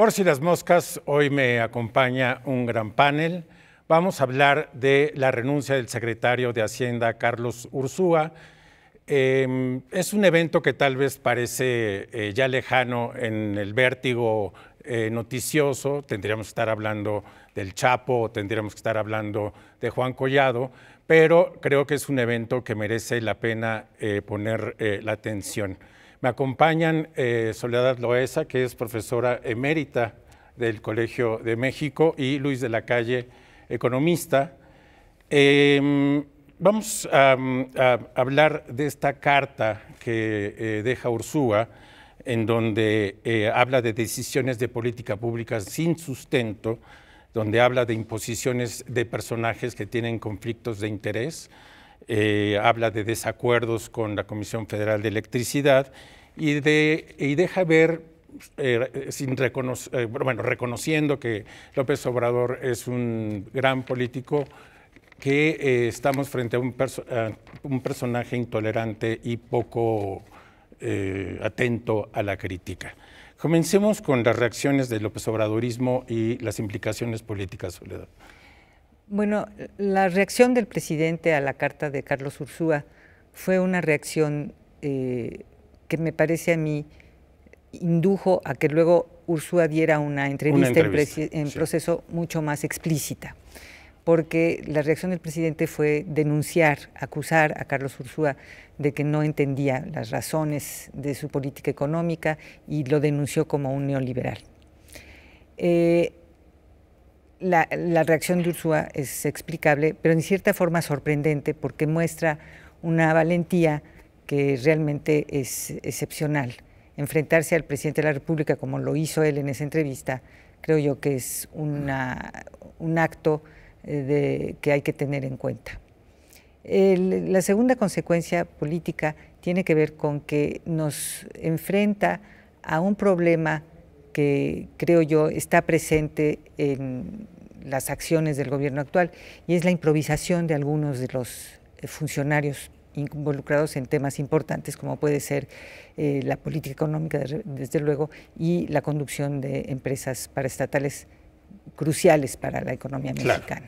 Por si las moscas, hoy me acompaña un gran panel. Vamos a hablar de la renuncia del secretario de Hacienda, Carlos Ursúa. Em, es un evento que tal vez parece eh, ya lejano en el vértigo eh, noticioso, tendríamos que estar hablando del Chapo, tendríamos que estar hablando de Juan Collado, pero creo que es un evento que merece la pena eh, poner la atención. Me acompañan eh, Soledad Loesa, que es profesora emérita del Colegio de México, y Luis de la Calle, economista. Em, vamos a, hablar de esta carta que eh, deja Ursúa, en donde eh, habla de decisiones de política pública sin sustento, donde habla de imposiciones de personajes que tienen conflictos de interés, habla de desacuerdos con la Comisión Federal de Electricidad y, y deja ver eh, sin eh, bueno, reconociendo que López Obrador es un gran político, que eh, estamos frente a un, un, personaje intolerante y poco atento a la crítica. Comencemos con las reacciones del López Obradorismo y las implicaciones políticas, Soledad. Bueno, la reacción del presidente a la carta de Carlos Ursúa fue una reacción que me parece a mí indujo a que luego Ursúa diera una entrevista, en, proceso mucho más explícita, porque la reacción del presidente fue denunciar, acusar a Carlos Ursúa de que no entendía las razones de su política económica y lo denunció como un neoliberal. Eh, la, la, reacción de Ursúa es explicable, pero en cierta forma sorprendente porque muestra una valentía que realmente es excepcional. Enfrentarse al presidente de la República como lo hizo él en esa entrevista, creo yo que es un acto eh, que hay que tener en cuenta. la segunda consecuencia política tiene que ver con que nos enfrenta a un problema que creo yo está presente en las acciones del gobierno actual y es la improvisación de algunos de los eh, funcionarios involucrados en temas importantes como puede ser eh, la política económica, desde luego, y la conducción de empresas paraestatales cruciales para la economía mexicana.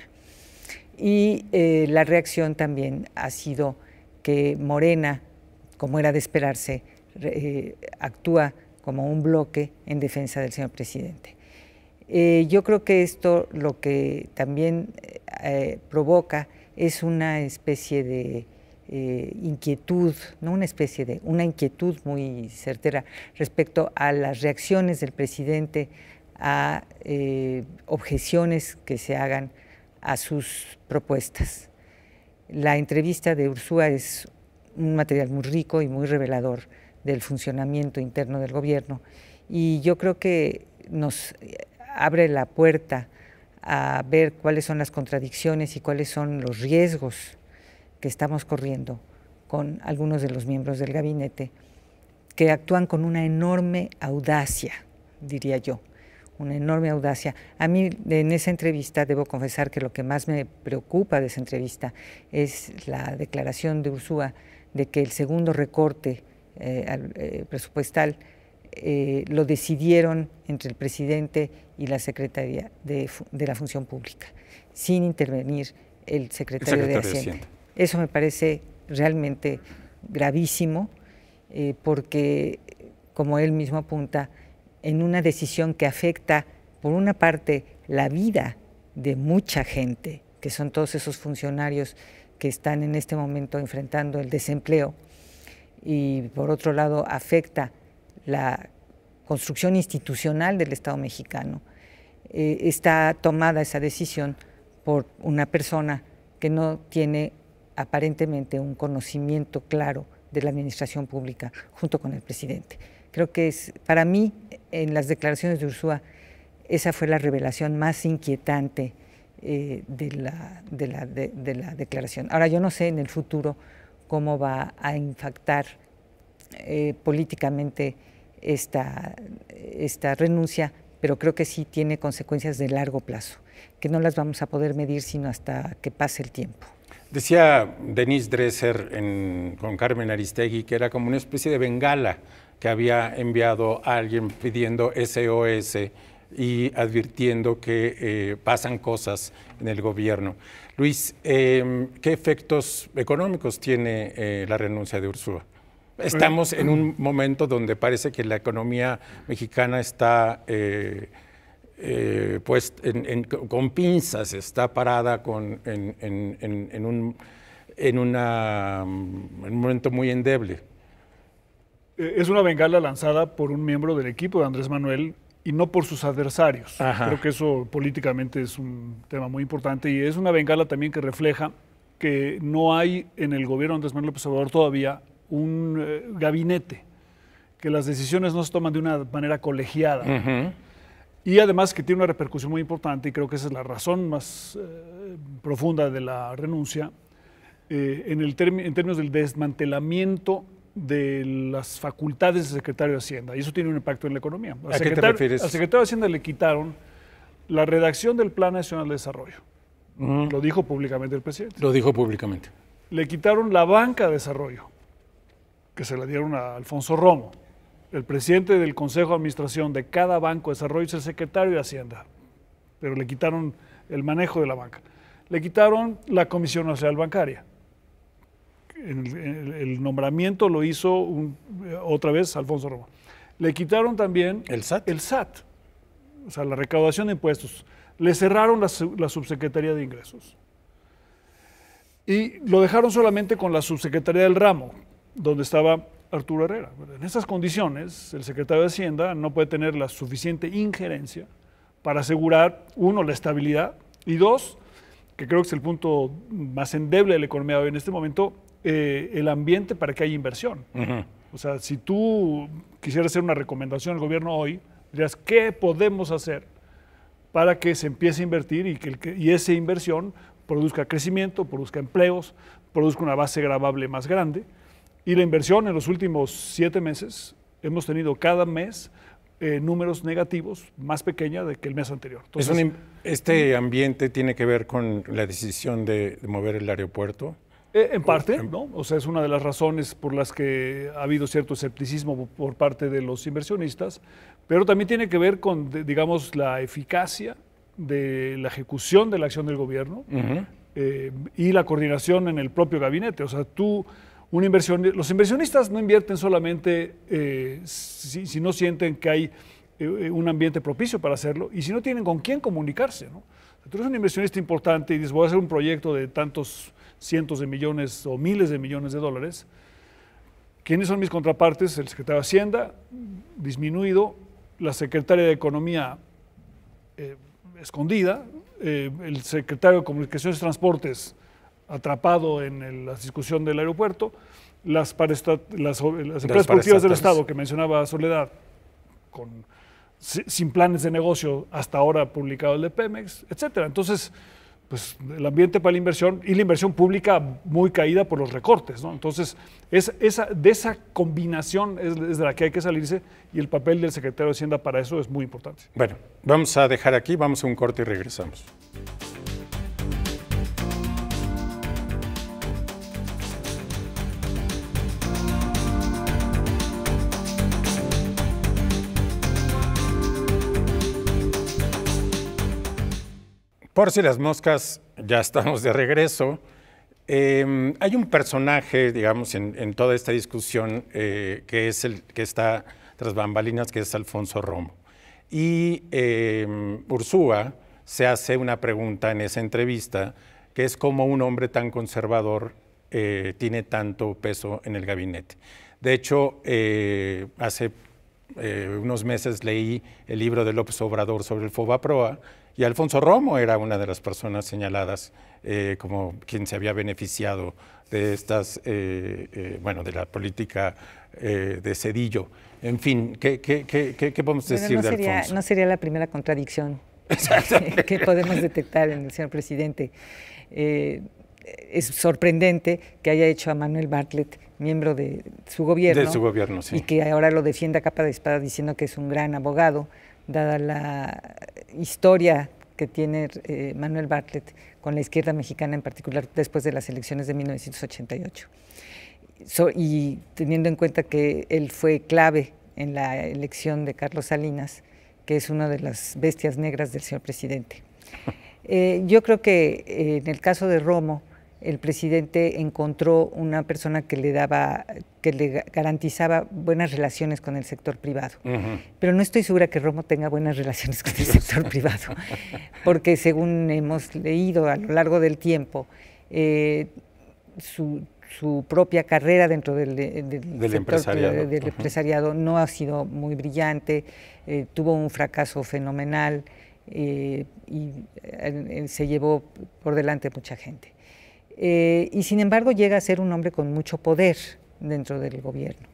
Y eh, la reacción también ha sido que Morena, como era de esperarse, eh, actúa como un bloque en defensa del señor presidente. yo creo que esto lo que también provoca es una especie de eh, inquietud, no una especie de, una inquietud muy certera respecto a las reacciones del presidente a eh, objeciones que se hagan a sus propuestas. La entrevista de Ursúa es un material muy rico y muy revelador del funcionamiento interno del gobierno y yo creo que nos abre la puerta a ver cuáles son las contradicciones y cuáles son los riesgos que estamos corriendo con algunos de los miembros del gabinete, que actúan con una enorme audacia, diría yo, una enorme audacia. A mí en esa entrevista debo confesar que lo que más me preocupa de esa entrevista es la declaración de Ursúa de que el segundo recorte eh, eh, presupuestal eh, lo decidieron entre el presidente y la Secretaría de, la Función Pública, sin intervenir el secretario, De Hacienda. Eso me parece realmente gravísimo eh, porque, como él mismo apunta, en una decisión que afecta, por una parte, la vida de mucha gente, que son todos esos funcionarios que están en este momento enfrentando el desempleo, y por otro lado afecta la construcción institucional del Estado mexicano. Eh, está tomada esa decisión por una persona que no tiene aparentemente un conocimiento claro de la administración pública junto con el presidente. Creo que es, para mí, en las declaraciones de Ursúa, esa fue la revelación más inquietante eh, de, la, declaración. Ahora, yo no sé en el futuro cómo va a impactar eh, políticamente esta renuncia, pero creo que sí tiene consecuencias de largo plazo, que no las vamos a poder medir sino hasta que pase el tiempo. Decía Denise Dresser con Carmen Aristegui que era como una especie de bengala que había enviado a alguien pidiendo SOS y advirtiendo que eh, pasan cosas en el gobierno. Luis, em, ¿qué efectos económicos tiene eh, la renuncia de Ursula? Estamos en un momento donde parece que la economía mexicana está eh, eh, pues con pinzas, está parada con, en, un, mm, en, un momento muy endeble. Eh, es una bengala lanzada por un miembro del equipo de Andrés Manuel y no por sus adversarios. Creo que eso políticamente es un tema muy importante y es una bengala también que refleja que no hay en el gobierno de Andrés Manuel López todavía un eh, gabinete, que las decisiones no se toman de una manera colegiada y además que tiene una repercusión muy importante, y creo que esa es la razón más eh, profunda de la renuncia, eh, en, el en términos del desmantelamiento de las facultades del secretario de Hacienda, y eso tiene un impacto en la economía. ¿A qué te refieres? Al secretario de Hacienda le quitaron la redacción del Plan Nacional de Desarrollo. Lo dijo públicamente el presidente. Lo dijo públicamente. Le quitaron la banca de desarrollo, que se la dieron a Alfonso Romo. El presidente del Consejo de Administración de cada banco de desarrollo es el secretario de Hacienda, pero le quitaron el manejo de la banca. Le quitaron la Comisión Nacional Bancaria. El, nombramiento lo hizo eh, otra vez Alfonso Roma. Le quitaron también el SAT. El SAT, o sea, la recaudación de impuestos. Le cerraron la subsecretaría de ingresos. Y lo dejaron solamente con la subsecretaría del ramo, donde estaba Arturo Herrera. En esas condiciones, el secretario de Hacienda no puede tener la suficiente injerencia para asegurar, uno, la estabilidad y dos, que creo que es el punto más endeble de la economía hoy en este momento, eh, el ambiente para que haya inversión. O sea, si tú quisieras hacer una recomendación al gobierno hoy, dirías, ¿qué podemos hacer para que se empiece a invertir y, que, y esa inversión produzca crecimiento, produzca empleos, produzca una base gravable más grande? Y la inversión en los últimos siete meses, hemos tenido cada mes eh, números negativos más pequeños de que el mes anterior. Entonces, ¿Este ambiente tiene que ver con la decisión de, mover el aeropuerto? Eh, en parte, em, ¿no? O sea, es una de las razones por las que ha habido cierto escepticismo por parte de los inversionistas, pero también tiene que ver con, digamos, la eficacia de la ejecución de la acción del gobierno eh, y la coordinación en el propio gabinete. O sea, tú inversión, los inversionistas no invierten solamente eh, si, no sienten que hay eh, eh, un ambiente propicio para hacerlo y si no tienen con quién comunicarse. Entonces Tú eres un inversionista importante y dices, voy a hacer un proyecto de tantos cientos de millones o miles de millones de dólares. ¿Quiénes son mis contrapartes? El secretario de Hacienda, disminuido, la secretaria de Economía, escondida, el secretario de Comunicaciones y Transportes, atrapado en la discusión del aeropuerto, las, las, empresas productivas del Estado que mencionaba Soledad, con, sin planes de negocio hasta ahora publicado el de Pemex, etcétera. Entonces, pues el ambiente para la inversión y la inversión pública muy caída por los recortes, ¿no? Entonces, es, esa, de esa combinación es, es, de la que hay que salirse y el papel del secretario de Hacienda para eso es muy importante. Bueno, vamos a dejar aquí, vamos a un corte y regresamos. Por si las moscas, ya estamos de regreso. Em, hay un personaje, digamos, en, toda esta discusión eh, que es el que está tras bambalinas, que es Alfonso Romo. Y eh, Ursúa se hace una pregunta en esa entrevista, que es cómo un hombre tan conservador eh, tiene tanto peso en el gabinete. De hecho, eh, hace unos meses leí el libro de López Obrador sobre el FOBAPROA, y Alfonso Romo era una de las personas señaladas eh, como quien se había beneficiado de estas, eh, eh, bueno, de la política de Cedillo. En fin, ¿qué, podemos decir de Alfonso? No sería la primera contradicción que podemos detectar en el señor presidente. es sorprendente que haya hecho a Manuel Bartlett miembro de su gobierno. De su gobierno, Y que ahora lo defienda capa de espada diciendo que es un gran abogado dada la historia que tiene eh, Manuel Bartlett con la izquierda mexicana en particular después de las elecciones de 1988. y teniendo en cuenta que él fue clave en la elección de Carlos Salinas, que es una de las bestias negras del señor presidente. Eh, yo creo que eh, en el caso de Romo, el presidente encontró una persona que le daba, que le garantizaba buenas relaciones con el sector privado. Pero no estoy segura que Romo tenga buenas relaciones con el sector privado, porque según hemos leído a lo largo del tiempo, eh, su, propia carrera dentro del, empresariado. no ha sido muy brillante, eh, tuvo un fracaso fenomenal eh, y se llevó por delante mucha gente. Eh, y sin embargo llega a ser un hombre con mucho poder dentro del gobierno.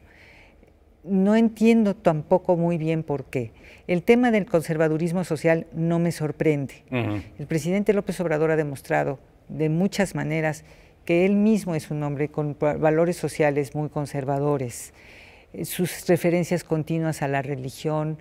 No entiendo tampoco muy bien por qué. El tema del conservadurismo social no me sorprende. El presidente López Obrador ha demostrado de muchas maneras que él mismo es un hombre con valores sociales muy conservadores. Eh, sus referencias continuas a la religión,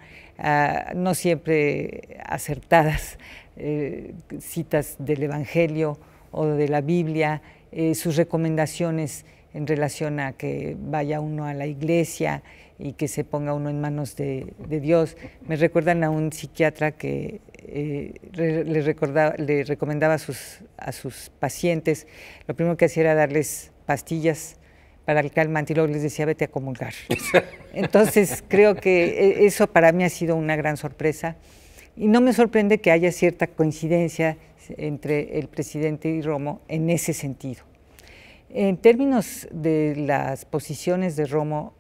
no siempre acertadas, eh, citas del Evangelio, o de la Biblia, eh, sus recomendaciones en relación a que vaya uno a la iglesia y que se ponga uno en manos de, Dios. Me recuerdan a un psiquiatra que eh, le, le, recomendaba a sus, a sus pacientes, lo primero que hacía era darles pastillas para el calma, y luego les decía, vete a comulgar. Entonces creo que eh, eso para mí ha sido una gran sorpresa. Y no me sorprende que haya cierta coincidencia entre el presidente y Romo en ese sentido. En términos de las posiciones de Romo,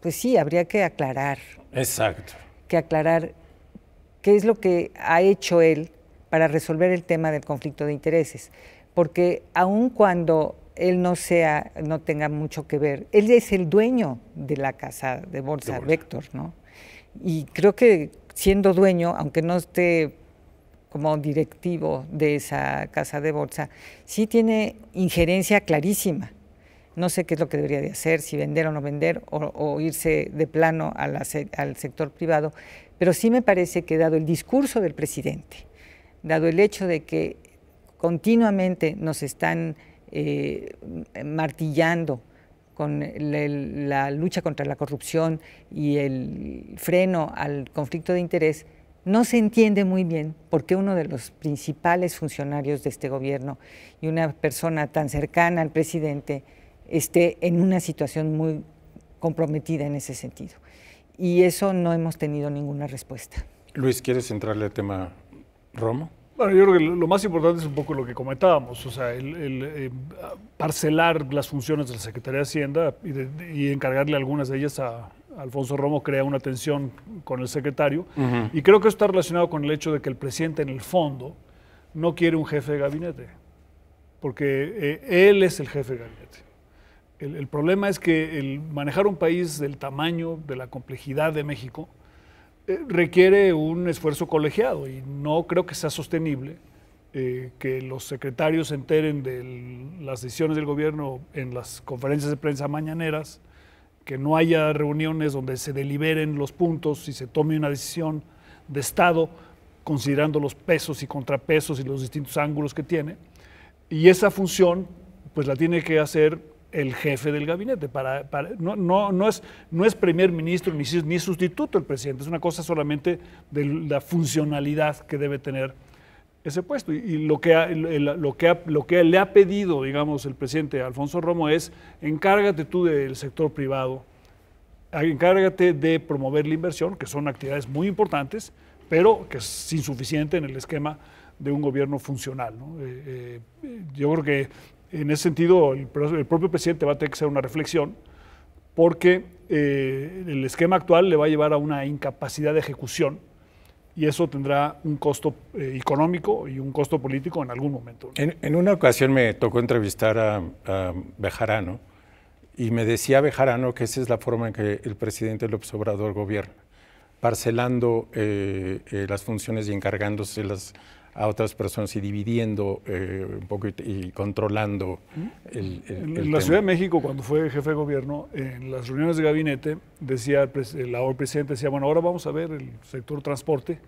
pues sí, habría que aclarar. Exacto. Que aclarar qué es lo que ha hecho él para resolver el tema del conflicto de intereses. Porque aun cuando él no sea, no tenga mucho que ver, él es el dueño de la casa de bolsa, de bolsa. Vector, ¿no? Y creo que siendo dueño, aunque no esté como directivo de esa casa de bolsa, sí tiene injerencia clarísima. No sé qué es lo que debería de hacer, si vender o no vender, o, irse de plano al sector privado, pero sí me parece que dado el discurso del presidente, dado el hecho de que continuamente nos están eh, martillando con la lucha contra la corrupción y el freno al conflicto de interés, no se entiende muy bien por qué uno de los principales funcionarios de este gobierno y una persona tan cercana al presidente esté en una situación muy comprometida en ese sentido. Y eso no hemos tenido ninguna respuesta. Luis, ¿quieres entrarle al tema Romo? Bueno, yo creo que lo más importante es un poco lo que comentábamos, o sea, el, eh, parcelar las funciones de la Secretaría de Hacienda y encargarle algunas de ellas a, Alfonso Romo crea una tensión con el secretario. Y creo que está relacionado con el hecho de que el presidente en el fondo no quiere un jefe de gabinete, porque eh, él es el jefe de gabinete. El, problema es que el manejar un país del tamaño, de la complejidad de México, eh, requiere un esfuerzo colegiado y no creo que sea sostenible eh, que los secretarios se enteren de las decisiones del gobierno en las conferencias de prensa mañaneras que no haya reuniones donde se deliberen los puntos y se tome una decisión de Estado considerando los pesos y contrapesos y los distintos ángulos que tiene. Y esa función pues la tiene que hacer el jefe del gabinete. Para, no, no, es, no es primer ministro ni, ni sustituto el presidente, es una cosa solamente de la funcionalidad que debe tener ese puesto. Y, lo, que lo, que lo que le ha pedido, digamos, el presidente Alfonso Romo es, encárgate tú del sector privado, encárgate de promover la inversión, que son actividades muy importantes, pero que es insuficiente en el esquema de un gobierno funcional. Eh, eh, yo creo que en ese sentido el, propio presidente va a tener que hacer una reflexión porque eh, el esquema actual le va a llevar a una incapacidad de ejecución y eso tendrá un costo eh, económico y un costo político en algún momento. En, una ocasión me tocó entrevistar a, Bejarano y me decía Bejarano que esa es la forma en que el presidente López Obrador gobierna, parcelando eh, eh, las funciones y encargándose las a otras personas y dividiendo eh, un poco y, controlando ¿Mm? el, En la Ciudad de México, cuando fue jefe de gobierno, en las reuniones de gabinete, decía el presidente, decía, bueno, ahora vamos a ver el sector transporte.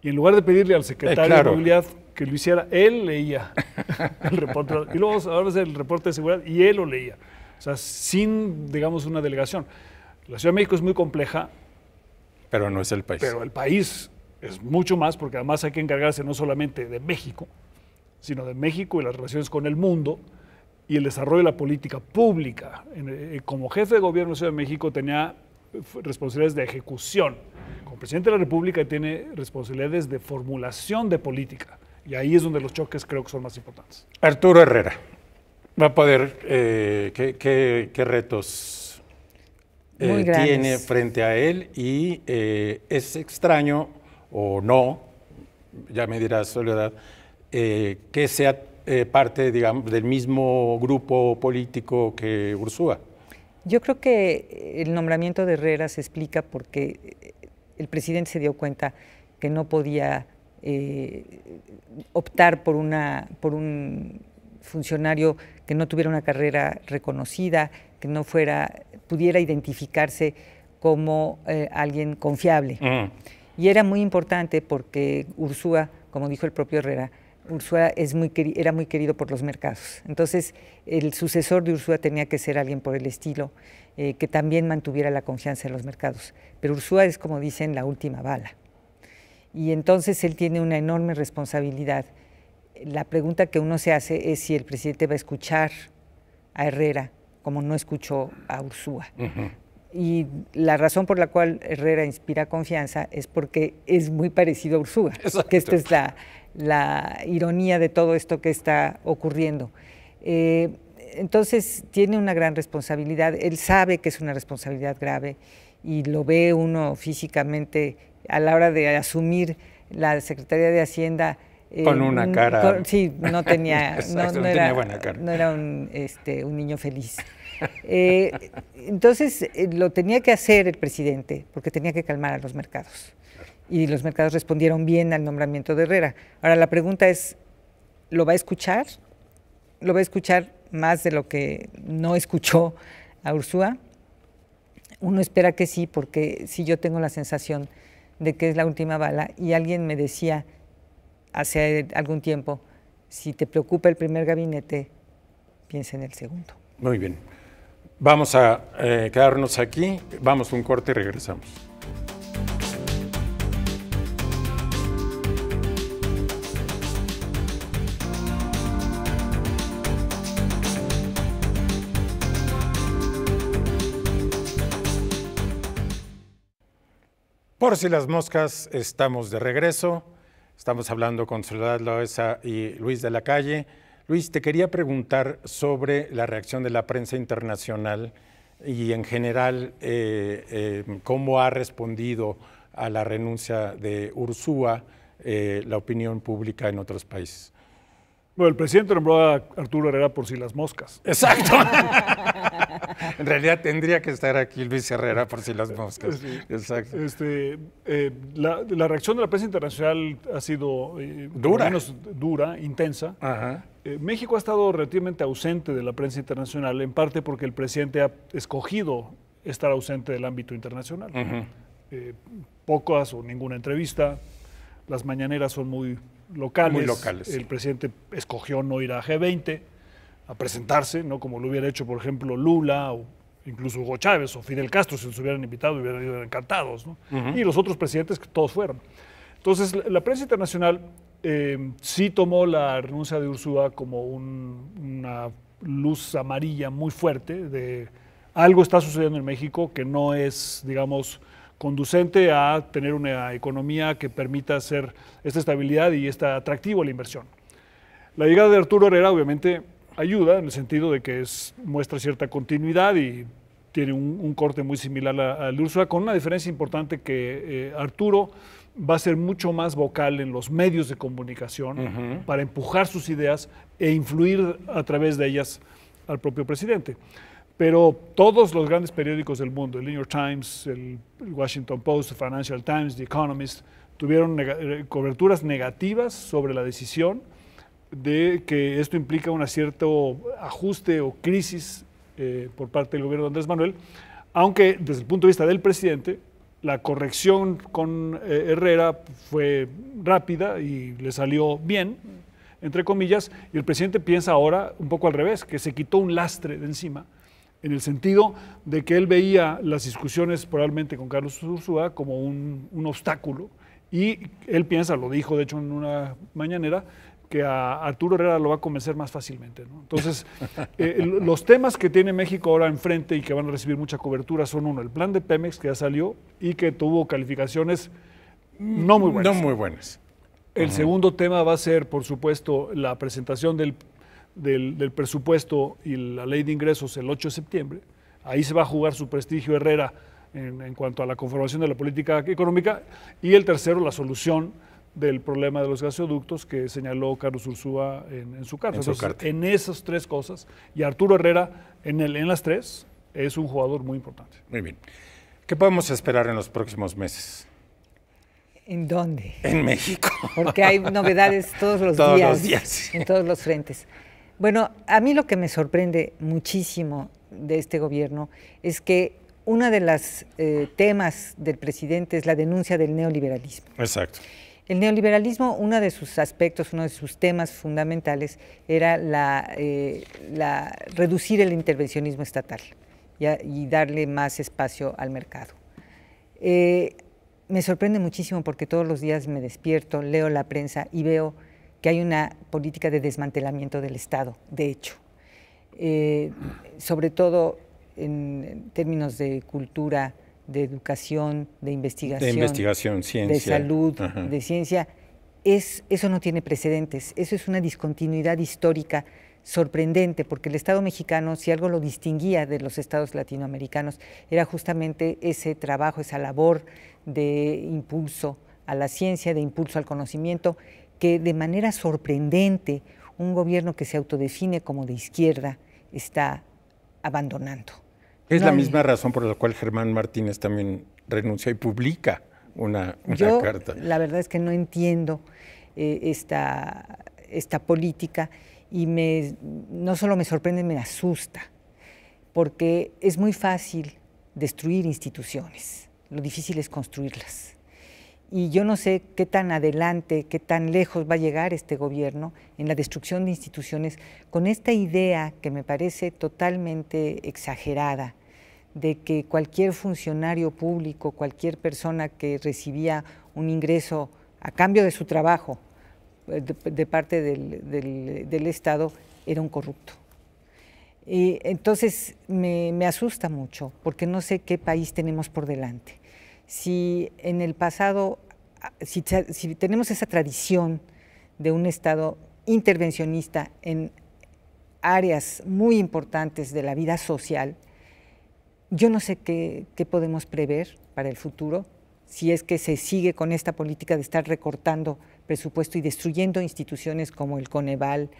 Y en lugar de pedirle al secretario eh, de movilidad que lo hiciera, él leía el reporte. y luego ahora el reporte de seguridad y él lo leía. O sea, sin, digamos, una delegación. La Ciudad de México es muy compleja. Pero no es el país. Pero el país es mucho más, porque además hay que encargarse no solamente de México, sino de México y las relaciones con el mundo y el desarrollo de la política pública. Eh, como jefe de gobierno de Ciudad de México tenía responsabilidades de ejecución. Como presidente de la República tiene responsabilidades de formulación de política. Y ahí es donde los choques creo que son más importantes. Arturo Herrera, va a poder, eh, ¿qué, retos eh, tiene frente a él? Y es extraño o no, ya me dirás Soledad, eh, que sea eh, parte, digamos, del mismo grupo político que Ursúa. Yo creo que el nombramiento de Herrera se explica porque eh, el presidente se dio cuenta que no podía optar por, una, por un funcionario que no tuviera una carrera reconocida, que no fuera, pudiera identificarse como alguien confiable. Mm. Y era muy importante porque Ursúa, como dijo el propio Herrera, Ursúa era muy querido por los mercados. Entonces, el sucesor de Ursúa tenía que ser alguien por el estilo, eh, que también mantuviera la confianza en los mercados. Pero Ursúa es, como dicen, la última bala. Y entonces él tiene una enorme responsabilidad. La pregunta que uno se hace es si el presidente va a escuchar a Herrera como no escuchó a Ursúa y la razón por la cual Herrera inspira confianza es porque es muy parecido a Ursúa, que esta es la, ironía de todo esto que está ocurriendo. Eh, entonces tiene una gran responsabilidad, él sabe que es una responsabilidad grave y lo ve uno físicamente a la hora de asumir la Secretaría de Hacienda con una eh, cara. sí, no tenía, no, era, buena cara. No era un, este, niño feliz. Eh, entonces eh, lo tenía que hacer el presidente porque tenía que calmar a los mercados. Y los mercados respondieron bien al nombramiento de Herrera. Ahora la pregunta es, ¿lo va a escuchar? ¿Lo va a escuchar más de lo que no escuchó a Ursúa? Uno espera que sí, porque si yo tengo la sensación de que es la última bala y alguien me decía hace algún tiempo, si te preocupa el primer gabinete, piensa en el segundo. Muy bien. Vamos a eh, quedarnos aquí, vamos a un corte y regresamos. Por si las moscas, estamos de regreso. Estamos hablando con Soledad Loesa y Luis de la Calle. Luis, te quería preguntar sobre la reacción de la prensa internacional y en general eh, eh, cómo ha respondido a la renuncia de Ursúa eh, la opinión pública en otros países. Bueno, el presidente nombró a Arturo Herrera por si las moscas. Exacto. En realidad tendría que estar aquí Luis Herrera por si las moscas. Este, eh, la, reacción de la prensa internacional ha sido eh, dura. Menos dura, intensa. Eh, México ha estado relativamente ausente de la prensa internacional, en parte porque el presidente ha escogido estar ausente del ámbito internacional. pocas o ninguna entrevista. Las mañaneras son muy locales. Muy locales. El presidente escogió no ir a G20 a presentarse, ¿no? como lo hubiera hecho, por ejemplo, Lula o incluso Hugo Chávez o Fidel Castro, si los hubieran invitado, hubieran ido encantados, y los otros presidentes que todos fueron. Entonces, la, prensa internacional eh, sí tomó la renuncia de Ursúa como una luz amarilla muy fuerte de algo está sucediendo en México que no es, digamos, conducente a tener una economía que permita hacer esta estabilidad y este atractivo a la inversión. La llegada de Arturo Herrera, obviamente, ayuda en el sentido de que muestra cierta continuidad y tiene un, corte muy similar al de Úrsula, con una diferencia importante que eh, Arturo va a ser mucho más vocal en los medios de comunicación para empujar sus ideas e influir a través de ellas al propio presidente. Pero todos los grandes periódicos del mundo, el New York Times, el Washington Post, el Financial Times, The Economist, tuvieron eh, coberturas negativas sobre la decisión de que esto implica un cierto ajuste o crisis eh, por parte del gobierno de Andrés Manuel, aunque desde el punto de vista del presidente, la corrección con eh, Herrera fue rápida y le salió bien, entre comillas, y el presidente piensa ahora un poco al revés, que se quitó un lastre de encima, en el sentido de que él veía las discusiones probablemente con Carlos Ursúa como un, un obstáculo, y él piensa, lo dijo de hecho en una mañanera, que a Arturo Herrera lo va a convencer más fácilmente. Entonces, eh, los temas que tiene México ahora enfrente y que van a recibir mucha cobertura son uno, el plan de Pemex que ya salió y que tuvo calificaciones no muy buenas. muy buenas. El segundo tema va a ser, por supuesto, la presentación del, presupuesto y la ley de ingresos el 8 de septiembre. Ahí se va a jugar su prestigio Herrera en, en cuanto a la conformación de la política económica. Y el tercero, la solución del problema de los gasoductos que señaló Carlos Ursúa en, su carta. En, esas tres cosas, y Arturo Herrera en, el, en las tres, es un jugador muy importante. Muy bien. ¿Qué podemos esperar en los próximos meses? ¿En dónde? En México. Porque hay novedades todos los todos días. Los días En todos los frentes. Bueno, a mí lo que me sorprende muchísimo de este gobierno es que uno de los eh, temas del presidente es la denuncia del neoliberalismo. Exacto. El neoliberalismo, uno de sus aspectos, uno de sus temas fundamentales era la, eh, reducir el intervencionismo estatal y, darle más espacio al mercado. Eh, me sorprende muchísimo porque todos los días me despierto, leo la prensa y veo que hay una política de desmantelamiento del Estado, de hecho, eh, sobre todo en términos de cultura de educación, de investigación, de, investigación, ciencia. de salud, de ciencia, es, eso no tiene precedentes, eso es una discontinuidad histórica sorprendente, porque el Estado mexicano, si algo lo distinguía de los estados latinoamericanos, era justamente ese trabajo, esa labor de impulso a la ciencia, de impulso al conocimiento, que de manera sorprendente un gobierno que se autodefine como de izquierda está abandonando. Es la misma razón por la cual Germán Martínez también renuncia y publica una, carta. La verdad es que no entiendo eh, esta, esta política y me, no solo me sorprende, me asusta, porque es muy fácil destruir instituciones, lo difícil es construirlas y yo no sé qué tan adelante, qué tan lejos va a llegar este gobierno en la destrucción de instituciones con esta idea que me parece totalmente exagerada de que cualquier funcionario público, cualquier persona que recibía un ingreso a cambio de su trabajo eh, de, parte del, Estado era un corrupto. Y entonces me asusta mucho porque no sé qué país tenemos por delante si en el pasado, ah, si, tenemos esa tradición de un Estado intervencionista en áreas muy importantes de la vida social, yo no sé qué, podemos prever para el futuro si es que se sigue con esta política de estar recortando presupuesto y destruyendo instituciones como el Coneval,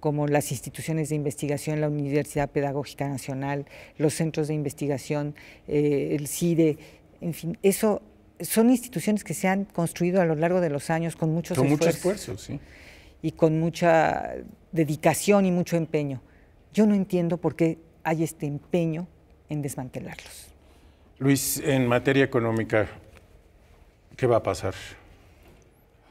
como las instituciones de investigación, la Universidad Pedagógica Nacional, los centros de investigación, eh, el CIDE en fin, eso son instituciones que se han construido a lo largo de los años con muchos con esfuerzos. Mucho esfuerzo, sí. Y con mucha dedicación y mucho empeño. Yo no entiendo por qué hay este empeño en desmantelarlos. Luis, en materia económica, ¿qué va a pasar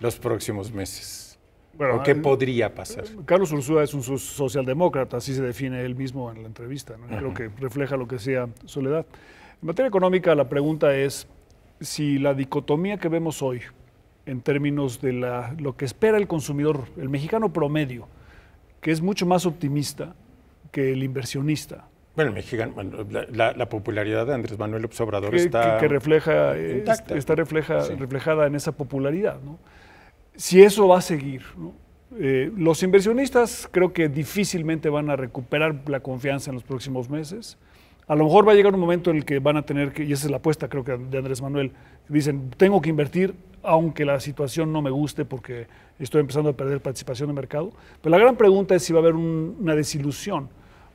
los próximos meses? Bueno, ¿O qué podría pasar? Carlos Ursúa es un socialdemócrata, así se define él mismo en la entrevista. Creo que refleja lo que sea Soledad. En materia económica, la pregunta es si la dicotomía que vemos hoy en términos de la, lo que espera el consumidor, el mexicano promedio, que es mucho más optimista que el inversionista. Bueno, el mexicano, la, popularidad de Andrés Manuel López Obrador está... Que, refleja, eh, está refleja, reflejada en esa popularidad. ¿no? Si eso va a seguir, ¿no? Eh, los inversionistas creo que difícilmente van a recuperar la confianza en los próximos meses. A lo mejor va a llegar un momento en el que van a tener que, y esa es la apuesta creo que de Andrés Manuel, dicen, tengo que invertir aunque la situación no me guste porque estoy empezando a perder participación de mercado. Pero la gran pregunta es si va a haber una desilusión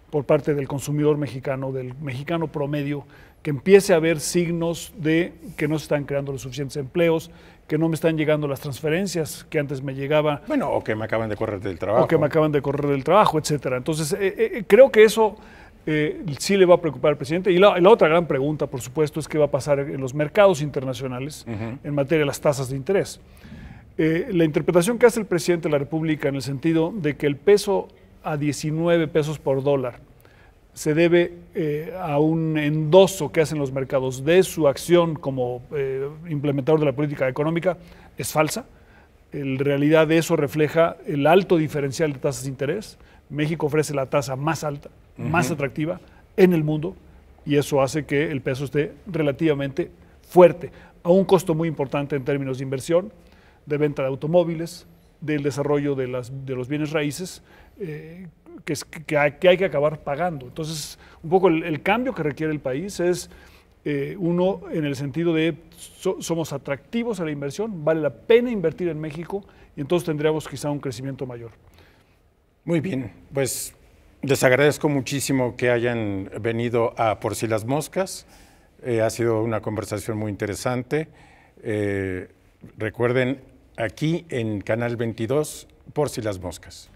por parte del consumidor mexicano, del mexicano promedio, que empiece a ver signos de que no se están creando los suficientes empleos, que no me están llegando las transferencias que antes me llegaba. Bueno, o que me acaban de correr del trabajo. O que me acaban de correr del trabajo, etcétera. Entonces, eh, eh, creo que eso eh, sí le va a preocupar al presidente. Y la, otra gran pregunta, por supuesto, es qué va a pasar en los mercados internacionales en materia de las tasas de interés. Eh, la interpretación que hace el presidente de la República en el sentido de que el peso a 19 pesos por dólar se debe eh, a un endoso que hacen los mercados de su acción como implementador de la política económica es falsa. En realidad eso refleja el alto diferencial de tasas de interés. México ofrece la tasa más alta más atractiva en el mundo y eso hace que el peso esté relativamente fuerte, a un costo muy importante en términos de inversión, de venta de automóviles, del desarrollo de, las, de los bienes raíces, eh, que, que, hay, que, acabar pagando. Entonces, un poco el, cambio que requiere el país es eh, uno en el sentido de somos atractivos a la inversión, vale la pena invertir en México y entonces tendríamos quizá un crecimiento mayor. Muy bien, pues les agradezco muchísimo que hayan venido a Por si las moscas. Eh, ha sido una conversación muy interesante. Eh, recuerden, aquí en Canal 22, Por si las moscas.